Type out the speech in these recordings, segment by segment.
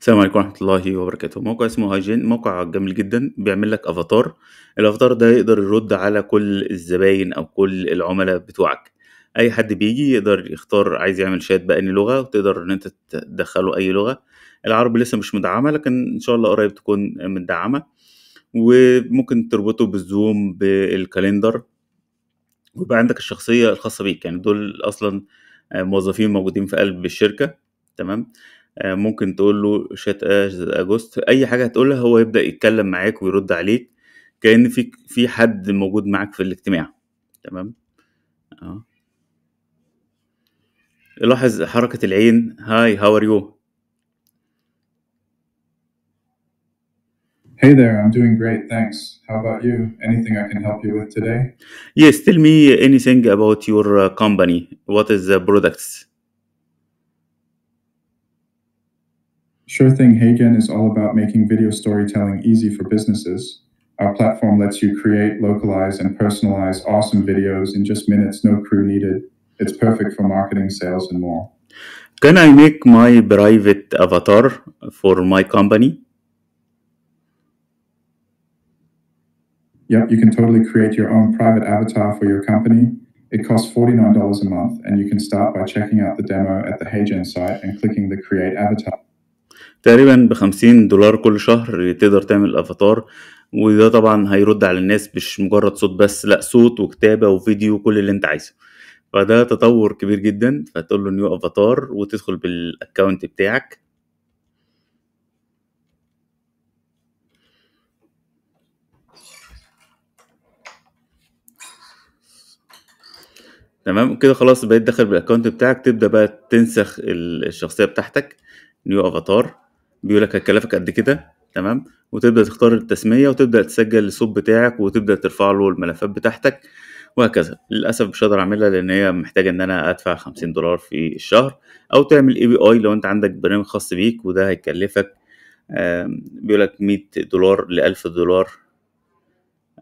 السلام عليكم ورحمة الله وبركاته موقع اسمه هايجين موقع جميل جدا بيعمل لك افاتار الافاتار ده يقدر يرد على كل الزباين او كل العملاء بتوعك اي حد بيجي يقدر يختار عايز يعمل شات بأني لغة وتقدر ان انت تدخله اي لغة العربي لسه مش مدعمة لكن ان شاء الله قريب تكون مدعمة وممكن تربطه بالزوم بالكالندر ويبقى عندك الشخصية الخاصة بيك يعني دول اصلا موظفين موجودين في قلب الشركة تمام ممكن تقول له شات اجوست اي حاجه هتقولها هو يبدا يتكلم معاك ويرد عليك كان في في حد موجود معاك في الاجتماع تمام اه لاحظ حركه العين هاي هاو ار يو Hey there, I'm doing great, thanks. How about you? Anything I can help you with today? Yes, tell me anything about your company. What is the products? Sure Thing Hagen is all about making video storytelling easy for businesses. Our platform lets you create, localize, and personalize awesome videos in just minutes, no crew needed. It's perfect for marketing, sales, and more. Can I make my private avatar for my company? Yep, you can totally create your own private avatar for your company. It costs $49 a month, and you can start by checking out the demo at the Hagen site and clicking the Create Avatar. تقريبا بخمسين دولار كل شهر تقدر تعمل افاتار وده طبعا هيرد على الناس مش مجرد صوت بس لا صوت وكتابة وفيديو كل اللي انت عايزه فده تطور كبير جدا فتقول له نيو افاتار وتدخل بالاكونت بتاعك تمام كده خلاص بقيت داخل بالاكونت بتاعك تبدا بقى تنسخ الشخصيه بتاعتك نيو افاتار بيقول لك هتكلفك قد كده تمام وتبدا تختار التسميه وتبدا تسجل الصوت بتاعك وتبدا ترفع له الملفات بتاعتك وهكذا للاسف مش هقدر اعملها لان هي محتاجه ان انا ادفع 50 دولار في الشهر او تعمل اي بي اي لو انت عندك برنامج خاص بيك وده هيكلفك بيقول لك 100 دولار ل 1000 دولار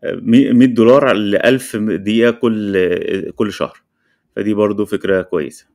100 دولار ل 1000 دقيقه كل كل شهر فدي برضو فكره كويسه